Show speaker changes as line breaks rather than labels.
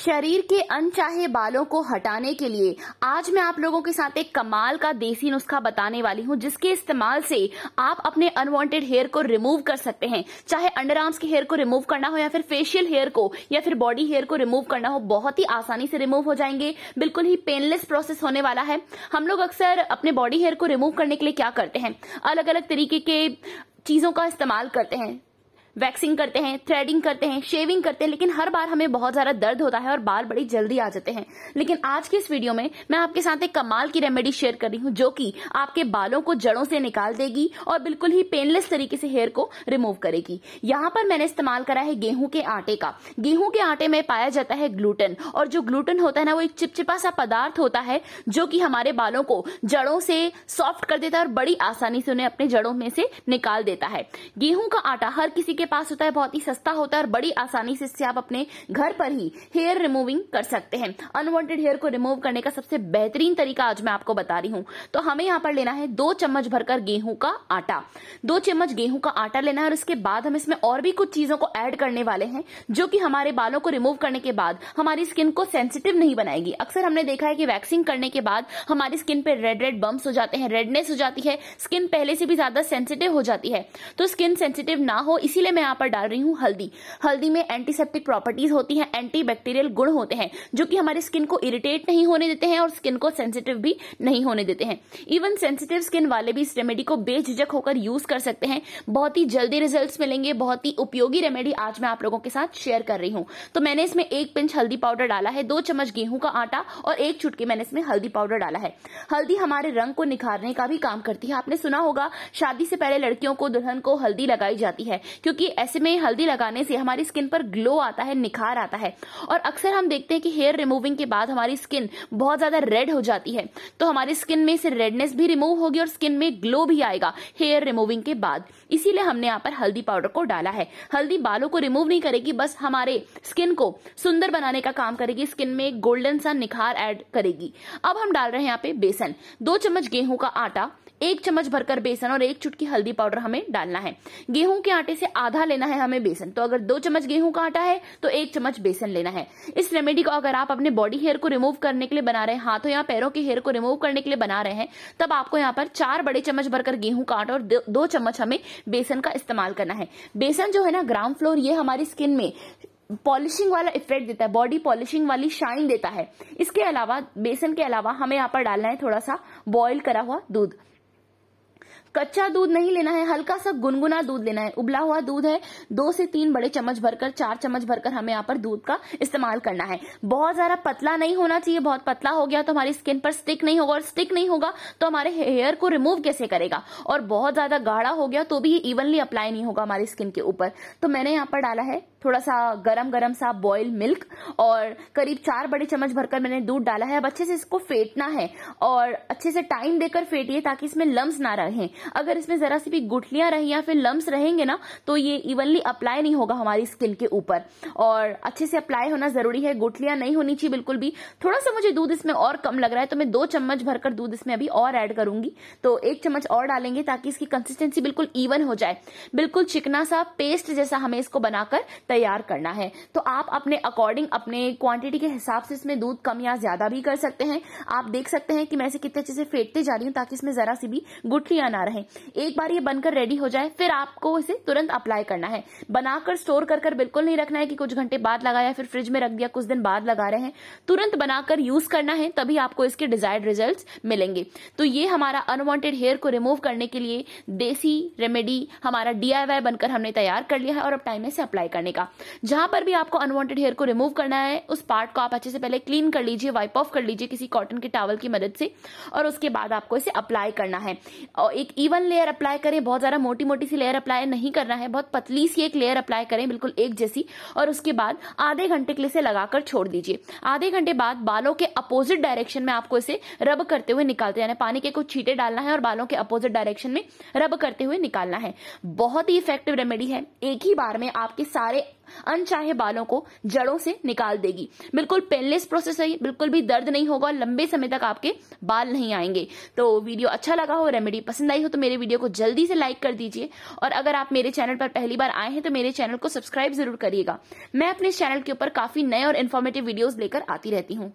शरीर के अनचाहे बालों को हटाने के लिए आज मैं आप लोगों के साथ एक कमाल का देसी नुस्खा बताने वाली हूं जिसके इस्तेमाल से आप अपने अनवांटेड हेयर को रिमूव कर सकते हैं चाहे अंडर आर्म्स के हेयर को रिमूव करना हो या फिर फेशियल हेयर को या फिर बॉडी हेयर को रिमूव करना हो बहुत ही आसानी से रिमूव हो जाएंगे बिल्कुल ही पेनलेस प्रोसेस होने वाला है हम लोग अक्सर अपने बॉडी हेयर को रिमूव करने के लिए क्या करते हैं अलग अलग तरीके के चीजों का इस्तेमाल करते हैं वैक्सिंग करते हैं थ्रेडिंग करते हैं शेविंग करते हैं लेकिन हर बार हमें बहुत ज़्यादा दर्द होता है और बाल बड़ी जल्दी आ जाते हैं लेकिन आज की इस वीडियो में मैं आपके साथ एक कमाल की रेमेडी शेयर कर रही हूँ जो कि आपके बालों को जड़ों से निकाल देगी और बिल्कुल ही पेनलेस तरीके से हेयर को रिमूव करेगी यहाँ पर मैंने इस्तेमाल करा है गेहूं के आटे का गेहूं के आटे में पाया जाता है ग्लूटन और जो ग्लूटन होता है ना वो एक चिपचिपा सा पदार्थ होता है जो कि हमारे बालों को जड़ों से सॉफ्ट कर देता है और बड़ी आसानी से उन्हें अपने जड़ों में से निकाल देता है गेहूं का आटा हर किसी के के पास होता है बहुत ही सस्ता होता है और बड़ी आसानी से इससे आप अपने घर पर ही हेयर रिमूविंग कर सकते हैं अनवांटेड हेयर को रिमूव करने का सबसे बेहतरीन तरीका आज मैं आपको बता रही हूँ तो हमें यहाँ पर लेना है दो चम्मच भरकर गेहूं का आटा दो चम्मच गेहूं का आटा लेना है और इसके बाद हम इसमें और भी कुछ चीजों को ऐड करने वाले हैं जो कि हमारे बालों को रिमूव करने के बाद हमारी स्किन को सेंसिटिव नहीं बनाएगी अक्सर हमने देखा है कि वैक्सिंग करने के बाद हमारी स्किन पे रेड रेड बम्स हो जाते हैं रेडनेस हो जाती है स्किन पहले से भी ज्यादा सेंसिटिव हो जाती है तो स्किन सेंसिटिव ना हो इसीलिए मैं यहाँ पर डाल रही हूँ हल्दी हल्दी में एंटीसेप्टिक प्रॉपर्टीज होती हैं एंटीबैक्टीरियल गुण होते हैं जो कि हमारे स्किन को इरिटेट नहीं होने देते हैं और स्किन को सेंसिटिव भी नहीं होने देते हैं इवन सेंसिटिव स्किन वाले भी इस रेमेडी को बेझिझक होकर यूज कर सकते हैं बहुत ही जल्दी रिजल्ट मिलेंगे बहुत ही उपयोगी रेमेडी आज मैं आप लोगों के साथ शेयर कर रही हूँ तो मैंने इसमें एक पिंच हल्दी पाउडर डाला है दो चम्मच गेहूं का आटा और एक चुटकी मैंने इसमें हल्दी पाउडर डाला है हल्दी हमारे रंग को निखारने का भी काम करती है आपने सुना होगा शादी से पहले लड़कियों को दुल्हन को हल्दी लगाई जाती है क्योंकि क्योंकि ऐसे में हल्दी लगाने से हमारी स्किन पर ग्लो आता है निखार आता है और अक्सर हम देखते हैं कि हेयर रिमूविंग के बाद हमारी स्किन बहुत ज्यादा रेड हो जाती है तो हमारी स्किन में से रेडनेस भी रिमूव होगी और स्किन में ग्लो भी आएगा हेयर रिमूविंग के बाद इसीलिए हमने यहाँ पर हल्दी पाउडर को डाला है हल्दी बालों को रिमूव नहीं करेगी बस हमारे स्किन को सुंदर बनाने का काम करेगी स्किन में गोल्डन सा निखार एड करेगी अब हम डाल रहे हैं यहाँ पे बेसन दो चम्मच गेहूं का आटा एक चम्मच भरकर बेसन और एक चुटकी हल्दी पाउडर हमें डालना है गेहूं के आटे से आधा लेना है हमें बेसन तो अगर दो चम्मच गेहूं का आटा है तो एक चम्मच बेसन लेना है इस रेमेडी को अगर आप अपने बॉडी हेयर को रिमूव करने के लिए बना रहे हैं हाथों या पैरों के हेयर को रिमूव करने के लिए बना रहे हैं तब आपको यहाँ पर चार बड़े चम्मच भरकर गेहूं का आटा और दो चम्मच हमें बेसन का इस्तेमाल करना है बेसन जो है ना ग्राउंड फ्लोर ये हमारी स्किन में पॉलिशिंग वाला इफेक्ट देता है बॉडी पॉलिशिंग वाली शाइन देता है इसके अलावा बेसन के अलावा हमें यहाँ पर डालना है थोड़ा सा बॉईल करा हुआ दूध कच्चा दूध नहीं लेना है हल्का सा गुनगुना दूध लेना है उबला हुआ दूध है दो से तीन बड़े चम्मच भरकर चार चम्मच भरकर हमें यहाँ पर दूध का इस्तेमाल करना है बहुत ज्यादा पतला नहीं होना चाहिए बहुत पतला हो गया तो हमारी स्किन पर स्टिक नहीं होगा और स्टिक नहीं होगा तो हमारे हेयर को रिमूव कैसे करेगा और बहुत ज्यादा गाढ़ा हो गया तो भी ये इवनली अप्लाई नहीं होगा हमारी स्किन के ऊपर तो मैंने यहाँ पर डाला है थोड़ा सा गरम गरम सा बॉयल मिल्क और करीब चार बड़े चम्मच भरकर मैंने दूध डाला है अब अच्छे से इसको फेंटना है और अच्छे से टाइम देकर फेंटिए ताकि इसमें लम्स ना रहें अगर इसमें जरा सी भी गुठलियां रहें या फिर लम्स रहेंगे ना तो ये इवनली अप्लाई नहीं होगा हमारी स्किन के ऊपर और अच्छे से अप्लाई होना जरूरी है गुठलियां नहीं होनी चाहिए बिल्कुल भी थोड़ा सा मुझे दूध इसमें और कम लग रहा है तो मैं दो चम्मच भरकर दूध इसमें अभी और एड करूंगी तो एक चम्मच और डालेंगे ताकि इसकी कंसिस्टेंसी बिल्कुल इवन हो जाए बिल्कुल चिकना सा पेस्ट जैसा हमें इसको बनाकर तैयार करना है तो आप अपने अकॉर्डिंग अपने क्वांटिटी के हिसाब से इसमें दूध कम या ज्यादा भी कर सकते हैं आप देख सकते हैं कि मैं इसे कितने अच्छे से फेंटते जा रही हूँ ताकि इसमें जरा सी भी गुठलियां ना रहे एक बार ये बनकर रेडी हो जाए फिर आपको इसे तुरंत अप्लाई करना है बनाकर स्टोर कर कर बिल्कुल नहीं रखना है कि कुछ घंटे बाद लगाया फिर फ्रिज में रख दिया कुछ दिन बाद लगा रहे हैं तुरंत बनाकर यूज करना है तभी आपको इसके डिजायर्ड रिजल्ट मिलेंगे तो ये हमारा अनवांटेड हेयर को रिमूव करने के लिए देसी रेमेडी हमारा डीआईवाई बनकर हमने तैयार कर लिया है और अब टाइम है इसे अप्लाई करने का जाएगा जहां पर भी आपको अनवांटेड हेयर को रिमूव करना है उस पार्ट को आप अच्छे से पहले क्लीन कर लीजिए वाइप ऑफ कर लीजिए किसी कॉटन के टावल की मदद से और उसके बाद आपको इसे अप्लाई करना है और एक इवन लेयर अप्लाई करें बहुत ज़्यादा मोटी मोटी सी लेयर अप्लाई नहीं करना है बहुत पतली सी एक लेयर अप्लाई करें बिल्कुल एक जैसी और उसके बाद आधे घंटे के लिए इसे लगाकर छोड़ दीजिए आधे घंटे बाद बालों के अपोजिट डायरेक्शन में आपको इसे रब करते हुए निकालते जाना पानी के कुछ छीटे डालना है और बालों के अपोजिट डायरेक्शन में रब करते हुए निकालना है बहुत ही इफेक्टिव रेमेडी है एक ही बार में आपके सारे अनचाहे बालों को जड़ों से निकाल देगी बिल्कुल पेनलेस प्रोसेस है बिल्कुल भी दर्द नहीं होगा लंबे समय तक आपके बाल नहीं आएंगे तो वीडियो अच्छा लगा हो रेमेडी पसंद आई हो तो मेरे वीडियो को जल्दी से लाइक कर दीजिए और अगर आप मेरे चैनल पर पहली बार आए हैं तो मेरे चैनल को सब्सक्राइब जरूर करिएगा मैं अपने चैनल के ऊपर काफी नए और इन्फॉर्मेटिव वीडियोज लेकर आती रहती हूँ